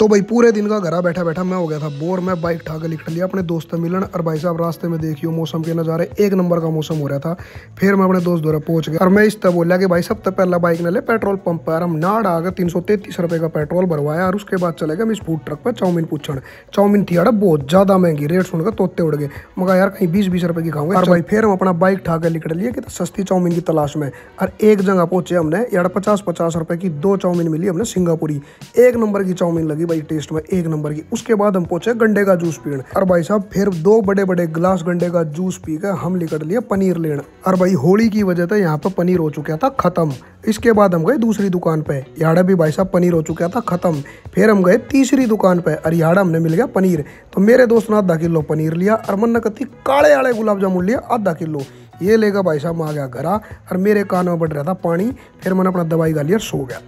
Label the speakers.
Speaker 1: तो भाई पूरे दिन का घरा बैठा बैठा मैं हो गया था बोर मैं बाइक ठाकर लिख लिया अपने दोस्त मिलन और भाई साहब रास्ते में देखियो मौसम के नज़ारे एक नंबर का मौसम हो रहा था फिर मैं अपने दोस्त द्वारा पहुंच गया और मैं इस तरह बोला कि भाई सब तब पहला बाइक न ले पेट्रोल पंप पर हम नाड़ आकर तीन सौ तैतीस रुपये का पेट्रोल भरवाया और उसके बाद चले गए हम इस फूड ट्रक पर चाउमिन पूछण चाउमिन थी यार बहुत ज़्यादा महंगी रेट सुनकर तोते उड़ गए मगर यार कहीं बीस बीस रुपये की खाऊंगे और अच्छा। भाई फिर हम अपना बाइक ठाकर लिख लिया कि तो सस्ती चाउमिन की तलाश में और एक जगह पहुंचे हमने यार पचास पचास रुपये की दो चाउमिन मिली हमने सिंगापुरी एक नंबर की चाउमिन लगी भाई टेस्ट में एक नंबर की उसके बाद हम पहुंचे गंडे का जूस पीण और भाई साहब फिर दो बड़े बड़े गिलास गंडे का जूस पी के हम निकल लिए पनीर लेने और भाई होली की वजह से यहाँ पर पनीर हो चुका था खत्म इसके बाद हम गए दूसरी दुकान पे यहाँ भी भाई साहब पनीर हो चुका था खत्म फिर हम गए तीसरी दुकान पे और यहाँ हमने मिल गया पनीर तो मेरे दोस्त ने आधा किलो पनीर लिया और मन नकती काले आले गुलाब जामुन लिया आधा किलो ये लेगा भाई साहब मैं आ गया घरा और मेरे कान में बढ़ रहा था पानी फिर मैंने अपना दवाई गाली और सो गया